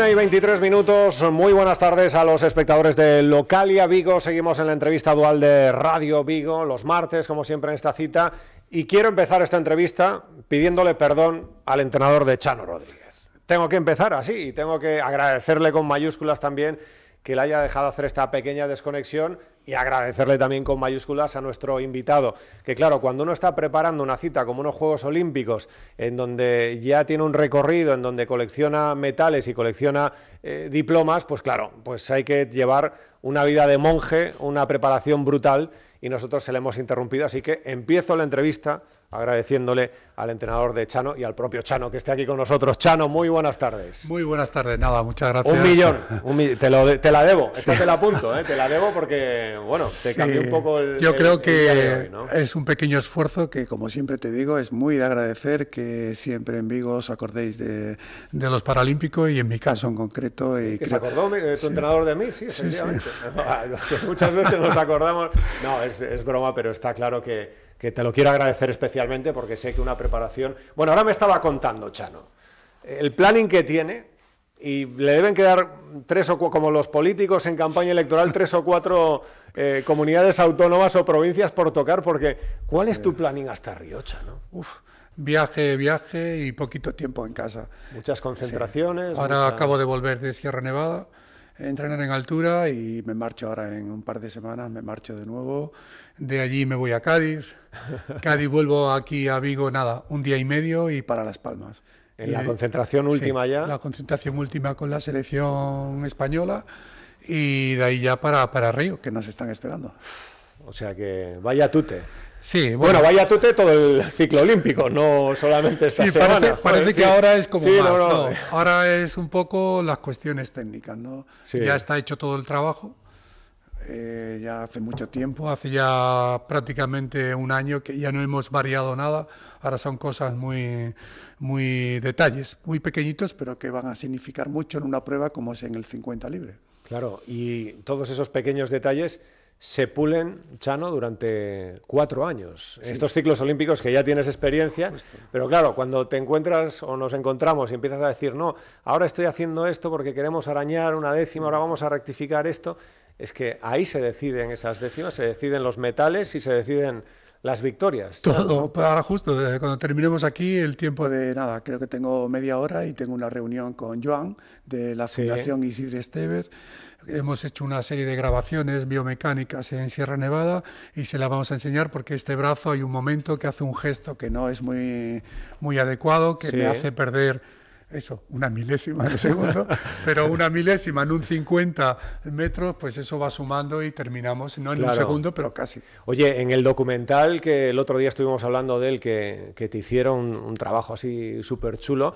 Una y 23 minutos, muy buenas tardes a los espectadores de Localia Vigo. Seguimos en la entrevista dual de Radio Vigo los martes, como siempre en esta cita. Y quiero empezar esta entrevista pidiéndole perdón al entrenador de Chano Rodríguez. Tengo que empezar así y tengo que agradecerle con mayúsculas también que le haya dejado hacer esta pequeña desconexión y agradecerle también con mayúsculas a nuestro invitado, que claro, cuando uno está preparando una cita como unos Juegos Olímpicos, en donde ya tiene un recorrido, en donde colecciona metales y colecciona eh, diplomas, pues claro, pues hay que llevar una vida de monje, una preparación brutal, y nosotros se le hemos interrumpido, así que empiezo la entrevista agradeciéndole al entrenador de Chano y al propio Chano que esté aquí con nosotros. Chano, muy buenas tardes. Muy buenas tardes, nada, muchas gracias. Un millón, te, la debo, te la apunto, eh, te la debo porque, bueno, te un poco el... Yo creo que es un pequeño esfuerzo que, como siempre te digo, es muy de agradecer que siempre en Vigo os acordéis de, los Paralímpicos y en mi caso en concreto. que se acordó eh, entrenador de mí, sí, efectivamente. Muchas veces nos acordamos, no, es broma, pero está claro que que te lo quiero agradecer especialmente porque sé que una preparación... Bueno, ahora me estaba contando, Chano, el planning que tiene, y le deben quedar tres o como los políticos en campaña electoral, tres o cuatro eh, comunidades autónomas o provincias por tocar, porque ¿cuál es tu planning hasta Riocha? ¿no? Uf, viaje, viaje y poquito tiempo en casa. Muchas concentraciones. Ahora acabo de volver de Sierra Nevada entrenar en altura y me marcho ahora en un par de semanas, me marcho de nuevo. De allí me voy a Cádiz. Cádiz vuelvo aquí a Vigo, nada, un día y medio y para Las Palmas. En la concentración última ya. La concentración última con la selección española y de ahí ya para, para Río, que nos están esperando. O sea que vaya tute. Sí, bueno. vaya tute todo el ciclo olímpico, no solamente esa sí, Parece, que ahora es como más, Ahora es un poco las cuestiones técnicas, ¿no? Ya está hecho todo el trabajo, eh, ya hace mucho tiempo, hace ya prácticamente un año que ya no hemos variado nada, ahora son cosas muy, muy detalles, muy pequeñitos, pero que van a significar mucho en una prueba como es en el 50 libre. Claro, y todos esos pequeños detalles se pulen, Chano, durante cuatro años. En Estos ciclos olímpicos que ya tienes experiencia, pero claro, cuando te encuentras o nos encontramos y empiezas a decir, no, ahora estoy haciendo esto porque queremos arañar una décima, ahora vamos a rectificar esto, es que ahí se deciden esas décimas, se deciden los metales y se deciden las victorias. Todo, pues ahora justo, cuando terminemos aquí, el tiempo de nada, creo que tengo media hora y tengo una reunión con Joan de la Fundación Isidre Esteves. Hemos hecho una serie de grabaciones biomecánicas en Sierra Nevada y se la vamos a enseñar porque este brazo hay un momento que hace un gesto que no es muy, muy adecuado, que me hace perder eso, una milésima de segundo, pero una milésima en un 50 metros, pues eso va sumando y terminamos, no en un segundo, pero casi. Oye, en el documental que el otro día estuvimos hablando de él, que, te hicieron un trabajo así súper chulo,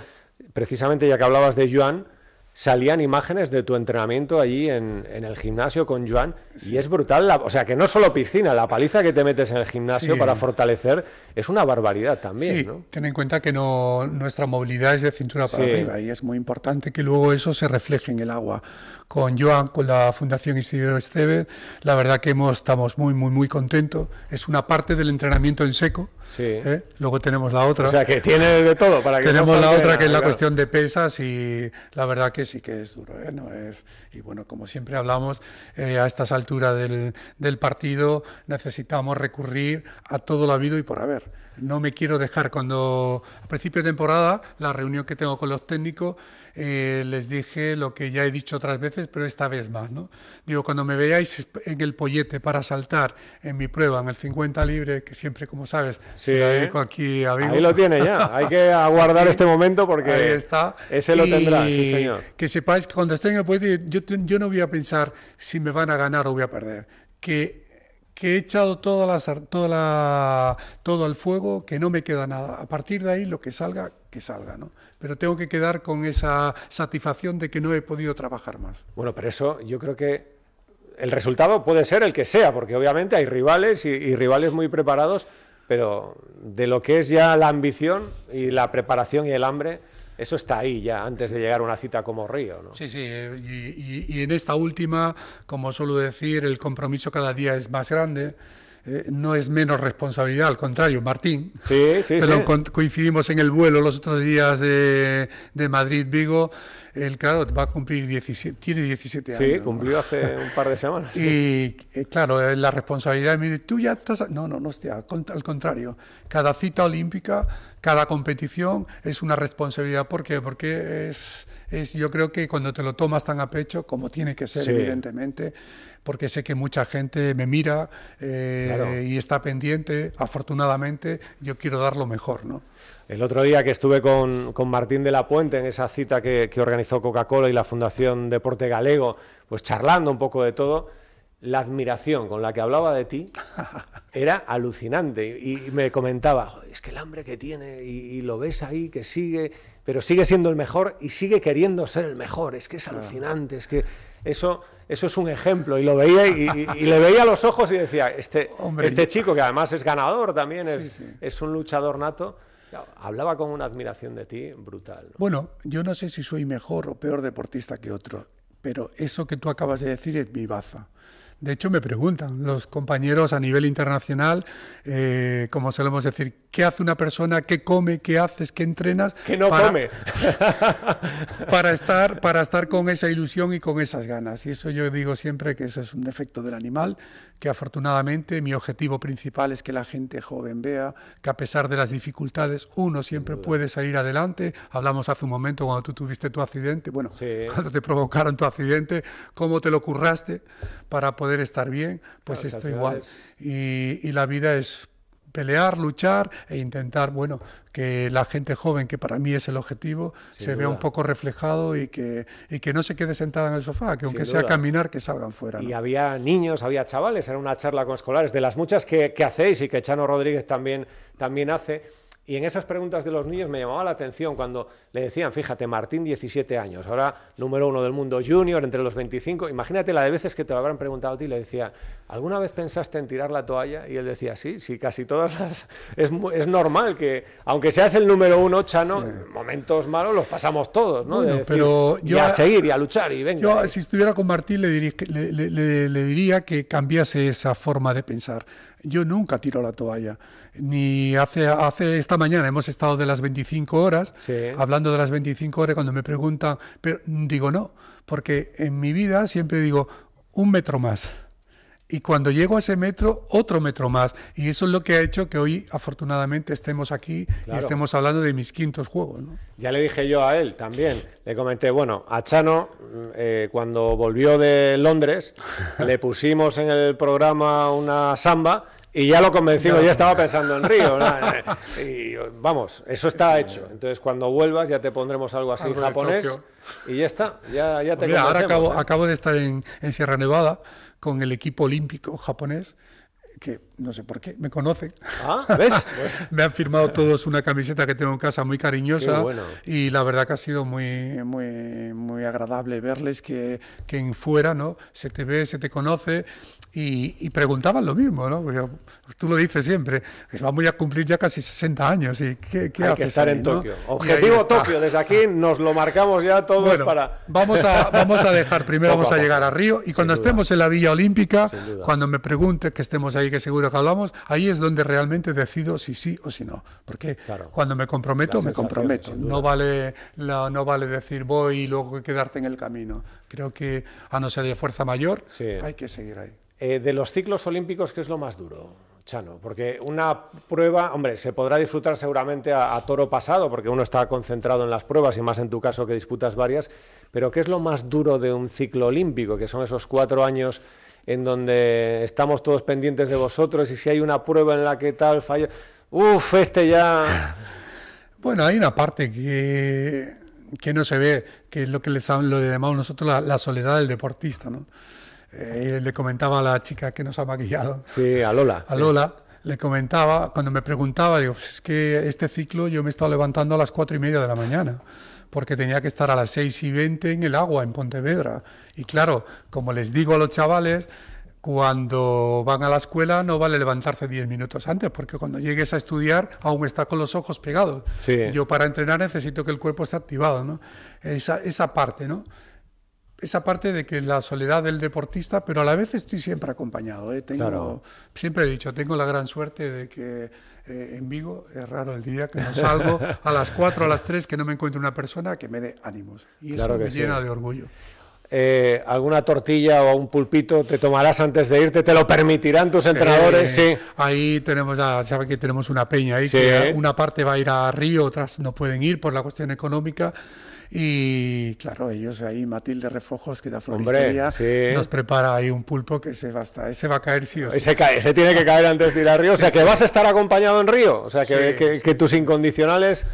precisamente ya que hablabas de Joan, salían imágenes de tu entrenamiento allí en, en el gimnasio con Joan. Y es brutal, o sea, que no solo piscina, la paliza que te metes en el gimnasio para fortalecer es una barbaridad también. Sí, ten en cuenta que no, nuestra movilidad es de cintura para arriba y es muy importante que luego eso se refleje en el agua. Con Joan, con la Fundación Isidro Esteve, la verdad que hemos, estamos muy, muy, muy contentos. Es una parte del entrenamiento en seco. ¿eh? Luego tenemos la otra. O sea, que tiene de todo para que Tenemos la otra que es la cuestión de pesas y la verdad que sí que es duro. ¿eh? No es, y bueno, como siempre hablamos, eh, a estas alturas altura del, partido, necesitamos recurrir a todo lo habido y por haber. No me quiero dejar cuando a principio de temporada, la reunión que tengo con los técnicos, eh, les dije lo que ya he dicho otras veces, pero esta vez más. ¿no? Digo, cuando me veáis en el pollete para saltar en mi prueba, en el 50 libre, que siempre, como sabes, se dedico aquí a Vigo. Ahí lo tiene ya. Hay que aguardar este momento porque Ahí está. ese lo tendrá, sí, señor. Que sepáis que cuando esté en el pollete, yo, no voy a pensar si me van a ganar o voy a perder. Que que he echado toda toda todo al fuego, que no me queda nada. A partir de ahí, lo que salga, que salga. ¿no? pero tengo que quedar con esa satisfacción de que no he podido trabajar más. Bueno, pero eso yo creo que el resultado puede ser el que sea, porque obviamente hay rivales y, rivales muy preparados, pero de lo que es ya la ambición y la preparación y el hambre, eso está ahí ya antes de llegar a una cita como Río. ¿no? Sí, sí, eh, y en esta última, como suelo decir, el compromiso cada día es más grande. Eh, no es menos responsabilidad, al contrario, Martín. Sí, coincidimos en el vuelo los otros días de, Madrid-Vigo. Él, claro, va a cumplir 17, tiene 17 años. Sí, cumplió hace un par de semanas. y eh, claro, eh, la responsabilidad, mire, tú ya estás... No, no, no, al contrario. Cada cita olímpica, cada competición es una responsabilidad. ¿Por qué? Porque es, yo creo que cuando te lo tomas tan a pecho, como tiene que ser, evidentemente, porque sé que mucha gente me mira eh, y está pendiente. Afortunadamente, yo quiero dar lo mejor, ¿no? El otro día que estuve con, Martín de la Puente en esa cita que, organizó Coca-Cola y la Fundación Deporte Galego, pues charlando un poco de todo, la admiración con la que hablaba de ti era alucinante. Y, me comentaba, es que el hambre que tiene y lo ves ahí, que sigue pero sigue siendo el mejor y sigue queriendo ser el mejor. Es que es alucinante, es que eso, eso es un ejemplo. Y lo veía y, le veía a los ojos y decía, este, este chico que además es ganador también, es, un luchador nato. Hablaba con una admiración de ti brutal. Bueno, yo no sé si soy mejor o peor deportista que otro, pero eso que tú acabas de decir es mi baza. De hecho, me preguntan los compañeros a nivel internacional, eh, como solemos decir, ¿qué hace una persona? ¿Qué come? ¿Qué haces? ¿Qué entrenas? Que no come. para, estar, para estar con esa ilusión y con esas ganas. Y eso yo digo siempre que eso es un defecto del animal, que afortunadamente mi objetivo principal es que la gente joven vea que a pesar de las dificultades uno siempre puede salir adelante. Hablamos hace un momento cuando tú tuviste tu accidente, bueno, cuando te provocaron tu accidente, cómo te lo curraste para poder poder estar bien, pues está igual. Y, y la vida es pelear, luchar e intentar, bueno, que la gente joven, que para mí es el objetivo, se vea un poco reflejado y que, y que no se quede sentada en el sofá, que aunque sea caminar, que salgan fuera. Y había niños, había chavales, era una charla con escolares, de las muchas que, que hacéis y que Chano Rodríguez también, también hace y en esas preguntas de los niños me llamaba la atención cuando le decían, fíjate, Martín, 17 años, ahora número uno del mundo junior, entre los 25. Imagínate la de veces que te lo habrán preguntado a ti y le decía, ¿alguna vez pensaste en tirar la toalla? Y él decía, sí, sí, casi todas las. Es, normal que, aunque seas el número uno, Chano, momentos malos los pasamos todos, ¿no? pero yo y a, seguir y a luchar y venga. Yo, si estuviera con Martín, le diría, le diría que cambiase esa forma de pensar yo nunca tiro la toalla. Ni hace, hace esta mañana hemos estado de las 25 horas, hablando de las 25 horas, cuando me preguntan, pero digo no, porque en mi vida siempre digo un metro más. Y cuando llego a ese metro, otro metro más. Y eso es lo que ha hecho que hoy, afortunadamente, estemos aquí y estemos hablando de mis quintos juegos. Ya le dije yo a él también. Le comenté, bueno, a Chano, eh, cuando volvió de Londres, le pusimos en el programa una samba y ya lo convencimos, ya estaba pensando en Río. Y vamos, eso está hecho. Entonces, cuando vuelvas ya te pondremos algo así en japonés. Y ya está, ya, ya te ahora ¿eh? acabo, de estar en, en Sierra Nevada con el equipo olímpico japonés que no sé por qué, me conocen. Ah, ¿ves? me han firmado todos una camiseta que tengo en casa muy cariñosa y la verdad que ha sido muy, muy, muy agradable verles que, que en fuera ¿no? se te ve, se te conoce y, y preguntaban lo mismo, ¿no? Pues pues tú lo dices siempre, vamos a cumplir ya casi 60 años y ¿qué, qué haces que en ¿no? Objetivo Tokio, desde aquí nos lo marcamos ya todos bueno, para... Vamos a, vamos a dejar, primero vamos a llegar a Río y cuando estemos en la Villa Olímpica, cuando me pregunte que estemos ahí que seguro que hablamos, ahí es donde realmente decido si sí o si no. Porque cuando me comprometo, me comprometo. No vale, no vale decir voy y luego quedarte en el camino. Creo que, a no ser de fuerza mayor, hay que seguir ahí. Eh, de los ciclos olímpicos, ¿qué es lo más duro? Chano, porque una prueba, hombre, se podrá disfrutar seguramente a, toro pasado, porque uno está concentrado en las pruebas y más en tu caso que disputas varias, pero ¿qué es lo más duro de un ciclo olímpico? Que son esos cuatro años en donde estamos todos pendientes de vosotros y si hay una prueba en la que tal fallo, uff, este ya... Bueno, hay una parte que, que no se ve, que es lo que les lo llamamos nosotros la, soledad del deportista, ¿no? Eh, le comentaba a la chica que nos ha maquillado. Sí, a Lola. A Lola. Le comentaba, cuando me preguntaba, digo, pues es que este ciclo yo me he estado levantando a las cuatro y media de la mañana porque tenía que estar a las 6 y 20 en el agua, en Pontevedra. Y claro, como les digo a los chavales, cuando van a la escuela no vale levantarse 10 minutos antes, porque cuando llegues a estudiar aún está con los ojos pegados. Yo para entrenar necesito que el cuerpo esté activado, ¿no? Esa, esa parte, ¿no? esa parte de que la soledad del deportista, pero a la vez estoy siempre acompañado. ¿eh? Siempre he dicho, tengo la gran suerte de que eh, en Vigo es raro el día que no salgo a las 4, a las 3, que no me encuentre una persona que me dé ánimos. Y eso me llena de orgullo. Eh, alguna tortilla o un pulpito te tomarás antes de irte, te lo permitirán tus entrenadores, sí. Ahí tenemos, ya sabe que tenemos una peña ahí, una parte va a ir a Río, otras no pueden ir por la cuestión económica. Y claro, ellos ahí, Matilde Refojos, que da floristería, nos prepara ahí un pulpo que se va, a, caer sí o sí. Ese, cae, tiene que caer antes de ir a Río, o sea que vas a estar acompañado en Río, o sea que, tus incondicionales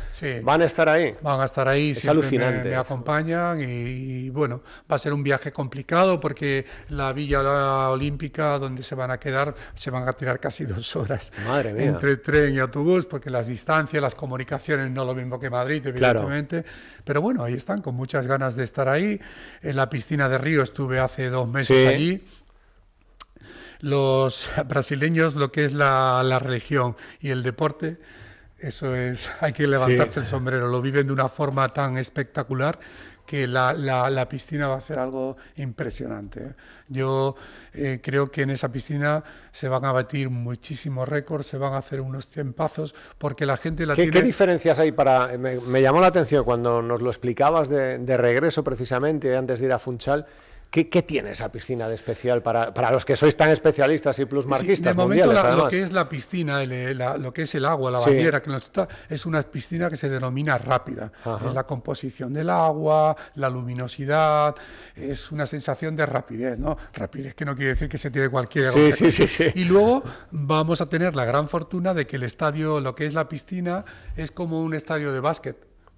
van a estar ahí. Van a estar ahí, es alucinante. Me, acompañan y, bueno, va a ser un viaje complicado porque la Villa Olímpica donde se van a quedar se van a tirar casi dos horas entre tren y autobús porque las distancias, las comunicaciones no lo mismo que Madrid, evidentemente, pero bueno, están, con muchas ganas de estar ahí. En la piscina de Río estuve hace dos meses allí los brasileños lo que es la, la, religión y el deporte, eso es, hay que levantarse el sombrero, lo viven de una forma tan espectacular que la, la, piscina va a hacer algo impresionante. Yo eh, creo que en esa piscina se van a batir muchísimos récords, se van a hacer unos pasos porque la gente la ¿Qué, tiene... ¿Qué diferencias hay para...? Me, llamó la atención cuando nos lo explicabas de, de regreso precisamente, antes de ir a Funchal, ¿Qué, tiene esa piscina de especial para, los que sois tan especialistas y plusmarquistas? Sí, de momento lo que es la piscina, eh, lo que es el agua, la bandera que nos está, es una piscina que se denomina rápida. Es la composición del agua, la luminosidad, es una sensación de rapidez, ¿no? Rapidez que no quiere decir que se tiene cualquier... Sí, sí, sí, sí, Y luego vamos a tener la gran fortuna de que el estadio, lo que es la piscina, es como un estadio de básquet.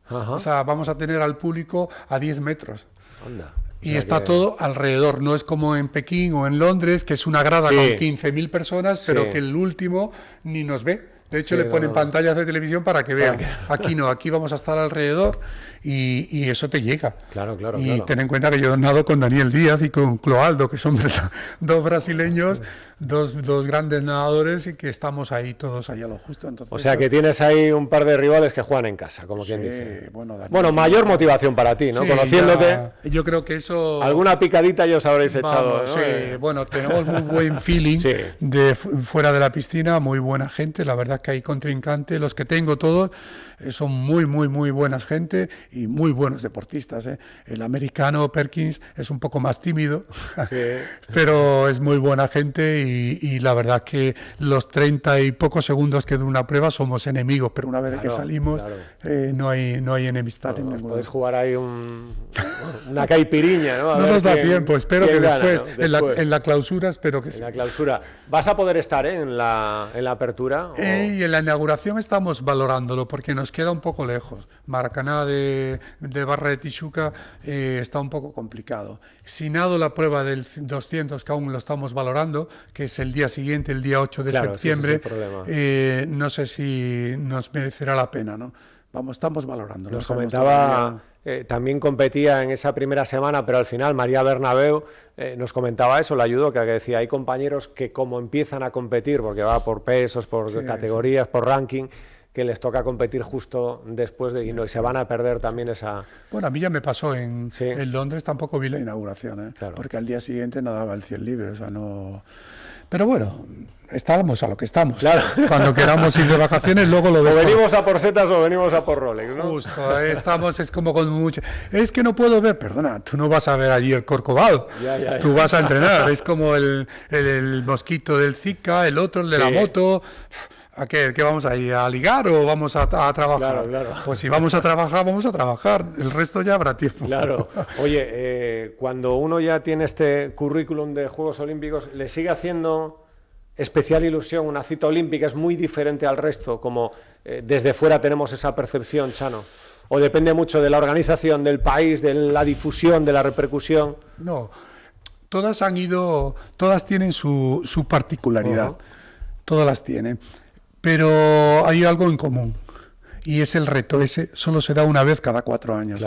O sea, vamos a tener al público a 10 metros. Onda. Y está todo alrededor, no es como en Pekín o en Londres, que es una grada con 15.000 personas, pero que el último ni nos ve. De hecho, le ponen pantallas de televisión para que vean. Aquí no, aquí vamos a estar alrededor y, eso te llega. Claro, claro. Y ten en cuenta que yo nado con Daniel Díaz y con Cloaldo, que son dos brasileños, dos, dos grandes nadadores y que estamos ahí todos allá lo justo. o sea que tienes ahí un par de rivales que juegan en casa, como quien dice. Bueno, mayor motivación para ti, ¿no? Conociéndote. yo creo que eso. Alguna picadita ya os habréis echado. Sí, eh. bueno, tenemos muy buen feeling de fuera de la piscina, muy buena gente, la verdad que hay Contrincante, los que tengo todos, eh, son muy, muy, muy buenas gente y muy buenos deportistas. Eh. El americano Perkins es un poco más tímido, pero es muy buena gente y, la verdad que los treinta y pocos segundos que dura una prueba somos enemigos, pero una vez que salimos eh, no, hay, no hay enemistad. Bueno, jugar ahí un, una caipiriña, ¿no? nos da tiempo, espero que después, En, la, clausura espero que en la clausura. ¿Vas a poder estar en, la, apertura? Y en la inauguración estamos valorándolo porque nos queda un poco lejos. Maracaná de, Barra de Tichuca eh, está un poco complicado. Sinado la prueba del 200, que aún lo estamos valorando, que es el día siguiente, el día 8 de septiembre, eh, no sé si nos merecerá la pena, ¿no? Vamos, estamos valorándolo. Nos comentaba eh, también competía en esa primera semana, pero al final María Bernabeu eh, nos comentaba eso, le ayudó, que decía, hay compañeros que como empiezan a competir, porque va por pesos, por categorías, por ranking, que les toca competir justo después de, y, no, se van a perder también esa... Bueno, a mí ya me pasó en, Londres, tampoco vi la inauguración, ¿eh? porque al día siguiente nadaba el 100 libre, o sea, no... Pero bueno, estamos a lo que estamos. Claro. Cuando queramos ir de vacaciones, luego lo vemos. O venimos a por setas o venimos a por Rolex, ¿no? Justo, estamos, es como con mucho. Es que no puedo ver, perdona, tú no vas a ver allí el Corcovado. Tú vas a entrenar. es como el, mosquito del Zika, el otro, el de la moto. ¿A qué, vamos a ir? ¿A ligar o vamos a, trabajar? Claro, claro. Pues si vamos a trabajar, vamos a trabajar. El resto ya habrá tiempo. Claro. Oye, eh, cuando uno ya tiene este currículum de Juegos Olímpicos, ¿le sigue haciendo especial ilusión, una cita olímpica es muy diferente al resto, como eh, desde fuera tenemos esa percepción, Chano? ¿O depende mucho de la organización, del país, de la difusión, de la repercusión? No, todas han ido, todas tienen su, particularidad, todas las tienen, pero hay algo en común y es el reto ese, solo se da una vez cada cuatro años.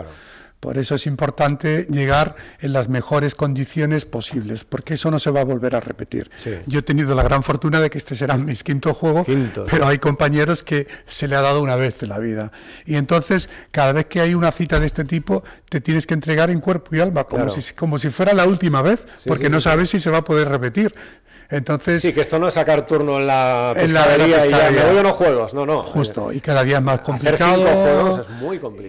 Por eso es importante llegar en las mejores condiciones posibles, porque eso no se va a volver a repetir. Yo he tenido la gran fortuna de que este será mi quinto juego, pero hay compañeros que se le ha dado una vez de la vida. Y entonces, cada vez que hay una cita de este tipo, te tienes que entregar en cuerpo y alma, como, si, como si fuera la última vez, porque no sabes si se va a poder repetir. Entonces, sí, que esto no es sacar turno en la pescadería, en la, y ya me unos juegos, no, no. Justo, eh, y cada día es más complicado.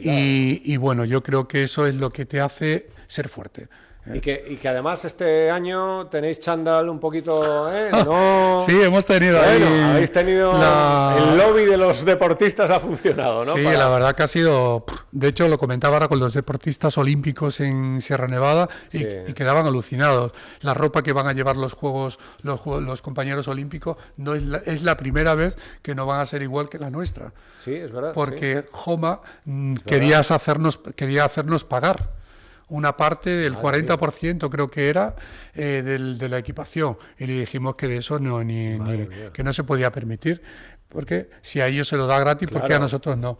y bueno, yo creo que eso es lo que te hace ser fuerte. Y que, además este año tenéis chándal un poquito, ¿eh? No... sí, hemos tenido Habéis tenido... El lobby de los deportistas ha funcionado, ¿no? Sí, la verdad que ha sido... De hecho, lo comentaba ahora con los deportistas olímpicos en Sierra Nevada y, quedaban alucinados. La ropa que van a llevar los juegos, los, compañeros olímpicos, no es la, es la primera vez que no van a ser igual que la nuestra. Sí, es verdad. Porque Joma mm, hacernos, quería hacernos pagar una parte del 40% ah, creo que era eh, del, de la equipación y le dijimos que de eso no ni, que no se podía permitir porque si a ellos se lo da gratis porque a nosotros no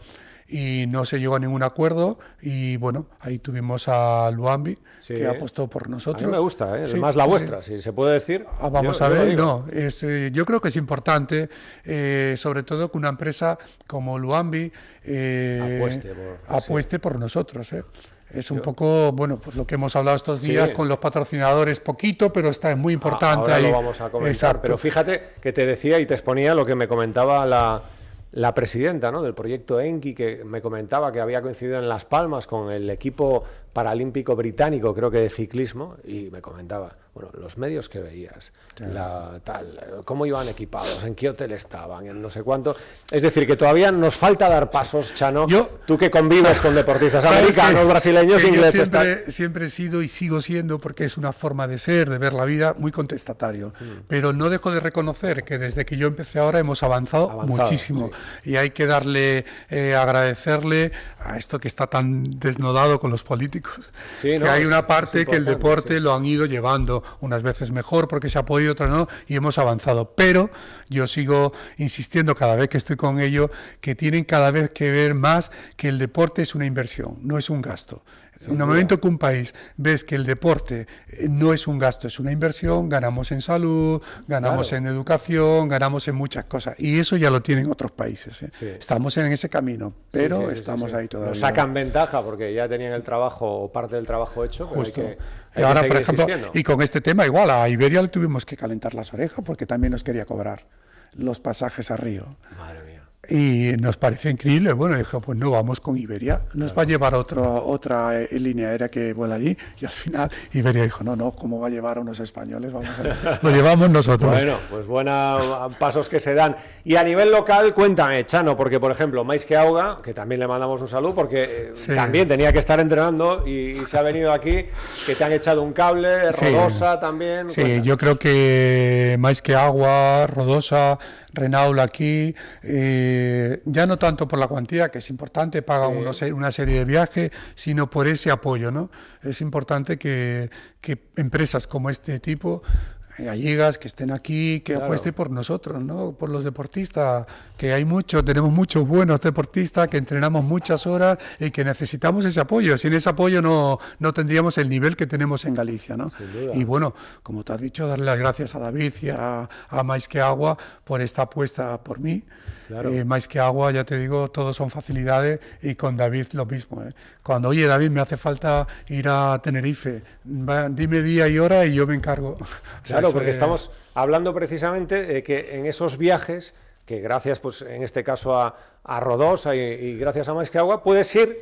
y no se llegó a ningún acuerdo y bueno ahí tuvimos a Luambi que que apostó por nosotros a me gusta es ¿eh? más la vuestra si se puede decir ah, vamos a ver no eh, yo creo que es importante sobre todo que una empresa como Luambi apueste, por, apueste por nosotros es un poco, bueno, pues lo que hemos hablado estos días con los patrocinadores, poquito, pero está es muy ah, importante. vamos a comentar. Pero fíjate que te decía y te exponía lo que me comentaba la, la presidenta ¿no? del proyecto Enki, que me comentaba que había coincidido en Las Palmas con el equipo paralímpico británico, creo que de ciclismo, y me comentaba, bueno, los medios que veías, la, tal, cómo iban equipados, en qué hotel estaban, en no sé cuánto. Es decir, que todavía nos falta dar pasos, Chano. tú que convives con deportistas americanos, brasileños, ingleses. siempre, he sido y sigo siendo, porque es una forma de ser, de ver la vida, muy contestatario. Mm. Pero no dejo de reconocer que desde que yo empecé ahora hemos avanzado, muchísimo. Y hay que darle, eh, agradecerle a esto que está tan desnodado con los políticos que hay una parte que el deporte lo han ido llevando unas veces mejor porque se ha podido, otras no, y hemos avanzado. Pero yo sigo insistiendo cada vez que estoy con ello que tienen cada vez que ver más que el deporte es una inversión, no es un gasto en el momento que un país ves que el deporte eh, no es un gasto, es una inversión, ganamos en salud, ganamos en educación, ganamos en muchas cosas. Y eso ya lo tienen otros países. ¿eh? Estamos en ese camino, pero estamos ahí todavía. Nos sacan ventaja porque ya tenían el trabajo o parte del trabajo hecho. Justo. y ahora, por ejemplo, y con este tema igual, a Iberia le tuvimos que calentar las orejas porque también nos quería cobrar los pasajes a Río. Madre y nos parece increíble. Bueno, dijo, pues no vamos con Iberia. Nos va a llevar otra otra eh, línea aérea que vuela allí. Y al final Iberia dijo, no, no, ¿cómo va a llevar a unos españoles? Vamos a... Lo llevamos nosotros. Bueno, pues buenos pasos que se dan. Y a nivel local, cuéntame, Chano, porque por ejemplo, Mais que que también le mandamos un saludo, porque eh, también tenía que estar entrenando y, se ha venido aquí, que te han echado un cable, Rodosa también. Sí, yo creo que Mais que Agua, Rodosa, Renaula aquí. Eh, ya no tanto por la cuantía, que es importante, paga una serie de viajes, sino por ese apoyo. ¿no? Es importante que empresas como este tipo gallegas que estén aquí, que apuesten por nosotros, ¿no? por los deportistas, que hay muchos, tenemos muchos buenos deportistas, que entrenamos muchas horas y que necesitamos ese apoyo. Sin ese apoyo no, no tendríamos el nivel que tenemos en Galicia. ¿no? Y bueno, como te has dicho, darle las gracias a David y a, a que Agua por esta apuesta por mí. Eh, que Agua, ya te digo, todos son facilidades y con David lo mismo. ¿eh? Cuando, oye, David, me hace falta ir a Tenerife, dime día y hora y yo me encargo. Claro. porque estamos hablando precisamente de que en esos viajes, que gracias, pues en este caso a, a Rodosa y, gracias a Más que Agua, puedes ir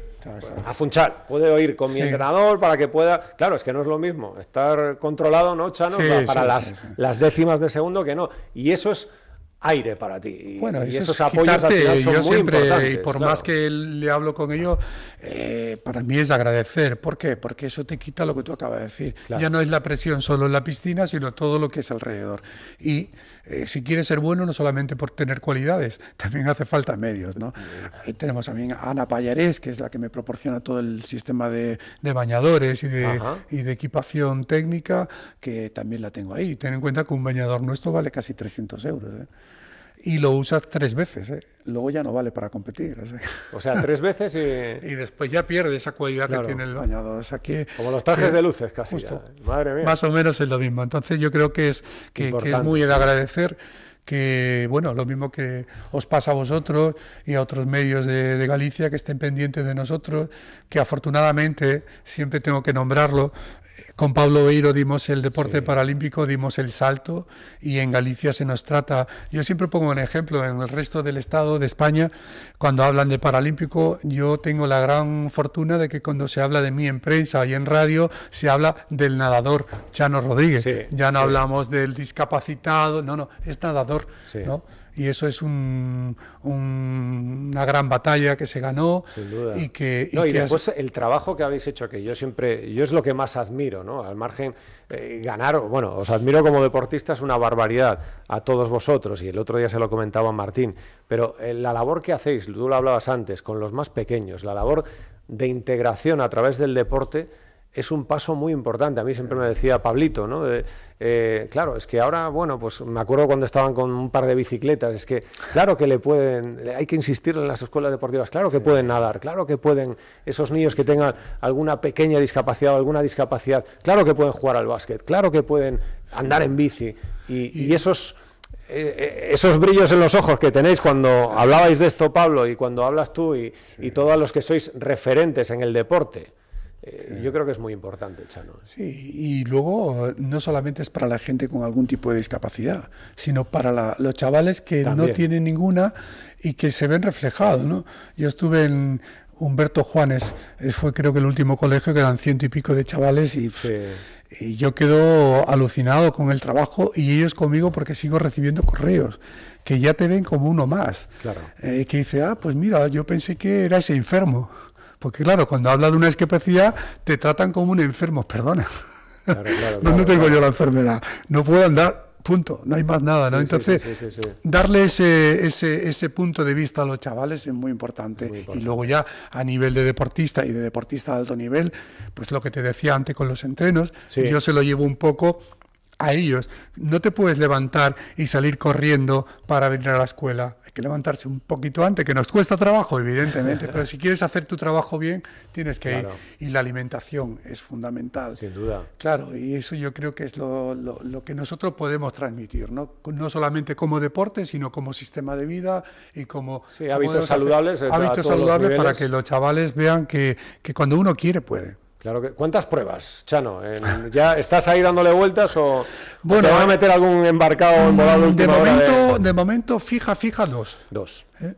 a Funchal, puedo ir con mi entrenador para que pueda. Claro, es que no es lo mismo estar controlado, ¿no, Chano? para las, las décimas de segundo que no. Y eso es aire para ti. bueno, y esos apoyos al son yo muy siempre, y por más que le hablo con ellos, eh, para mí es agradecer. ¿Por qué? Porque eso te quita lo que tú acabas de decir. Ya no es la presión solo en la piscina, sino todo lo que es alrededor. Y eh, si quieres ser bueno, no solamente por tener cualidades, también hace falta medios. ¿no? tenemos también a Ana Pallarés, que es la que me proporciona todo el sistema de, bañadores y de, y de, equipación técnica, que también la tengo ahí. Ten en cuenta que un bañador nuestro vale casi 300 euros. ¿eh? y lo usas tres veces. ¿eh? Luego ya no vale para competir. O sea, tres veces y... y después ya pierde esa cualidad que tiene el bañador. Como los trajes de luces casi. Madre mía. Más o menos es lo mismo. Entonces yo creo que es, que, muy de agradecer que, bueno, lo mismo que os pasa a vosotros y a otros medios de Galicia que estén pendientes de nosotros, que afortunadamente, siempre tengo que nombrarlo, con Pablo Beiro dimos el deporte paralímpico, dimos el salto y en Galicia se nos trata, yo siempre pongo un ejemplo, en el resto del Estado de España, cuando hablan de paralímpico, yo tengo la gran fortuna de que cuando se habla de mí en prensa y en radio, se habla del nadador Chano Rodríguez, ya no hablamos del discapacitado, no, no, es nadador, ¿no? y eso es una gran batalla que se ganó. Sin duda. Y, que, después el trabajo que habéis hecho, que yo siempre, yo es lo que más admiro, ¿no? Al margen, eh, ganar, bueno, os admiro como deportistas una barbaridad a todos vosotros, y el otro día se lo comentaba Martín, pero eh, la labor que hacéis, tú lo hablabas antes, con los más pequeños, la labor de integración a través del deporte, es un paso muy importante. A mí siempre me decía Pablito, ¿no? Eh, claro, es que ahora, bueno, pues me acuerdo cuando estaban con un par de bicicletas, es que claro que le pueden, hay que insistir en las escuelas deportivas, claro que pueden nadar, claro que pueden esos niños que tengan alguna pequeña discapacidad o alguna discapacidad, claro que pueden jugar al básquet, claro que pueden andar en bici y, esos... Eh, eh, esos brillos en los ojos que tenéis cuando hablabais de esto, Pablo, y cuando hablas tú y todos los que sois referentes en el deporte, eh, yo creo que es muy importante, Chano. Sí, y luego no solamente es para la gente con algún tipo de discapacidad, sino para los chavales que no tienen ninguna y que se ven reflejados. Yo estuve en Humberto Juanes, eh, fue creo que el último colegio, que eran ciento y pico de chavales y... yo quedo alucinado con el trabajo y ellos conmigo porque sigo recibiendo correos que ya te ven como uno más. Claro. Eh, que dice, ah, pues mira, yo pensé que era ese enfermo. Porque claro, cuando habla de una discapacidad, te tratan como un enfermo, perdona. no, tengo yo la enfermedad, no puedo andar, punto, no hay más nada, ¿no? Entonces, darle ese, ese, ese, punto de vista a los chavales es muy importante. muy importante. Y luego ya a nivel de deportista y de deportista de alto nivel, pues lo que te decía antes con los entrenos, yo se lo llevo un poco a ellos. No te puedes levantar y salir corriendo para venir a la escuela que levantarse un poquito antes, que nos cuesta trabajo, evidentemente, pero si quieres hacer tu trabajo bien, tienes que ir. Y la alimentación es fundamental. Sin duda. Claro, y eso yo creo que es lo, que nosotros podemos transmitir, ¿no? solamente como deporte, sino como sistema de vida y como... hábitos saludables. Eh, hábitos saludables para que los chavales vean que, que cuando uno quiere puede. Claro que. ¿Cuántas pruebas, Chano? ¿Ya estás ahí dándole vueltas o bueno, te van a meter algún embarcado en volado de momento, de... momento, fija, fija dos. Dos. ¿Eh?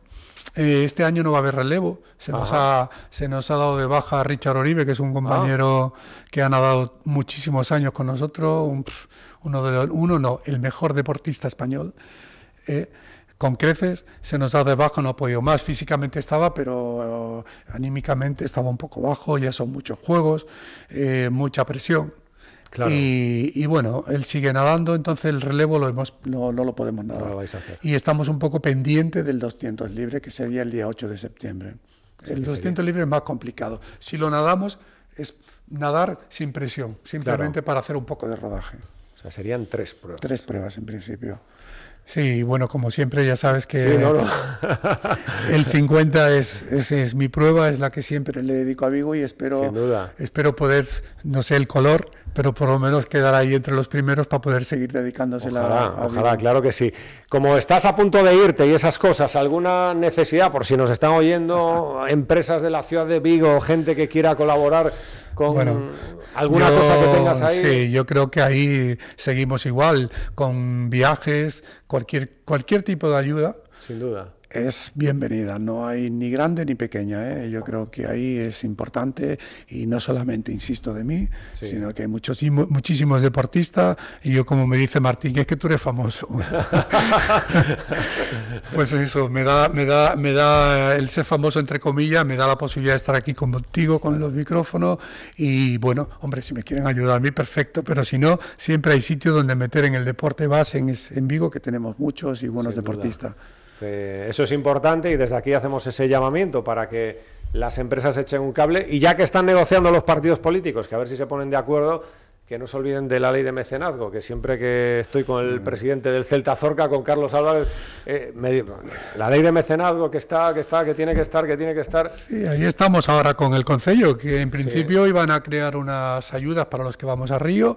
Eh, este año no va a haber relevo. Se nos, ha, se nos ha dado de baja Richard Oribe, que es un ah. compañero que ha nadado muchísimos años con nosotros. uno, de los, uno, no, el mejor deportista español. ¿eh? con creces, se nos da de bajo, no apoyo más. Físicamente estaba, pero eh, anímicamente estaba un poco bajo, ya son muchos juegos, eh, mucha presión. Y, bueno, él sigue nadando, entonces el relevo lo hemos, no, lo podemos nadar. Y estamos un poco pendientes del 200 libre, que sería el día 8 de septiembre. el 200 libre es más complicado. Si lo nadamos, es nadar sin presión, simplemente para hacer un poco de rodaje. O sea, serían tres pruebas. Tres pruebas en principio. Sí, bueno, como siempre ya sabes que el 50 es, es, mi prueba, es la que siempre le dedico a Vigo y espero, espero poder, no sé el color, pero por lo menos quedar ahí entre los primeros para poder seguir dedicándose la a la. Ojalá, claro que sí. Como estás a punto de irte y esas cosas, ¿alguna necesidad, por si nos están oyendo empresas de la ciudad de Vigo, gente que quiera colaborar? con alguna cosa que tengas ahí. Sí, yo creo que ahí seguimos igual, con viajes, cualquier, cualquier tipo de ayuda. Sin duda es bienvenida, no hay ni grande ni pequeña. ¿eh? Yo creo que ahí es importante y no solamente, insisto, de mí, sino que hay muchos, muchísimos deportistas y yo como me dice Martín, es que tú eres famoso. pues eso, me da, me, da, me da el ser famoso, entre comillas, me da la posibilidad de estar aquí contigo con los micrófonos y bueno, hombre, si me quieren ayudar a mí, perfecto, pero si no, siempre hay sitio donde meter en el deporte base en, Vigo, que tenemos muchos y buenos deportistas. Eh, eso es importante y desde aquí hacemos ese llamamiento para que las empresas echen un cable y ya que están negociando los partidos políticos, que a ver si se ponen de acuerdo, que no se olviden de la ley de mecenazgo, que siempre que estoy con el mm. presidente del Celta Zorca, con Carlos Álvarez, eh, me la ley de mecenazgo que está, que está, que tiene que estar, que tiene que estar. Sí, ahí estamos ahora con el Consejo, que en principio iban a crear unas ayudas para los que vamos a Río,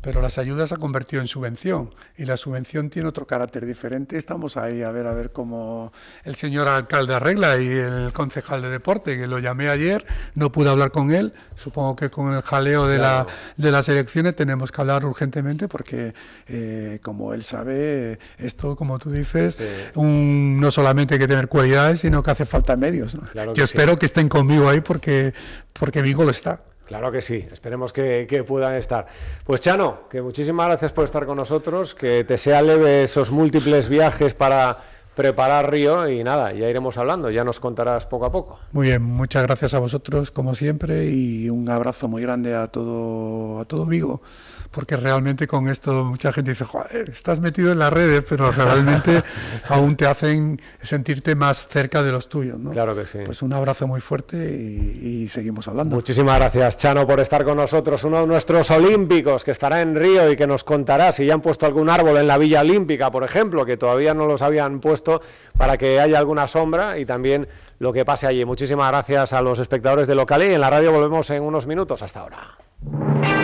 pero las ayudas se ha convertido en subvención y la subvención tiene otro carácter diferente. Estamos ahí a ver a ver cómo el señor alcalde arregla y el concejal de deporte, que lo llamé ayer, no pude hablar con él. Supongo que con el jaleo de, la, de las elecciones tenemos que hablar urgentemente porque, eh, como él sabe, esto, como tú dices, no solamente hay que tener cualidades, sino que hace falta medios. Yo espero que estén conmigo ahí porque, porque mi lo está. Claro que sí, esperemos que, puedan estar. Pues Chano, que muchísimas gracias por estar con nosotros, que te sea leve esos múltiples viajes para preparar Río y nada, ya iremos hablando, ya nos contarás poco a poco. Muy bien, muchas gracias a vosotros como siempre y un abrazo muy grande a todo, a todo Vigo porque realmente con esto mucha gente dice, joder, estás metido en las redes, pero realmente aún te hacen sentirte más cerca de los tuyos. ¿no? Claro que sí. Pues un abrazo muy fuerte y, seguimos hablando. Muchísimas gracias, Chano, por estar con nosotros. Uno de nuestros olímpicos que estará en Río y que nos contará si ya han puesto algún árbol en la Villa Olímpica, por ejemplo, que todavía no los habían puesto para que haya alguna sombra y también lo que pase allí. Muchísimas gracias a los espectadores de local y En la radio volvemos en unos minutos. Hasta ahora.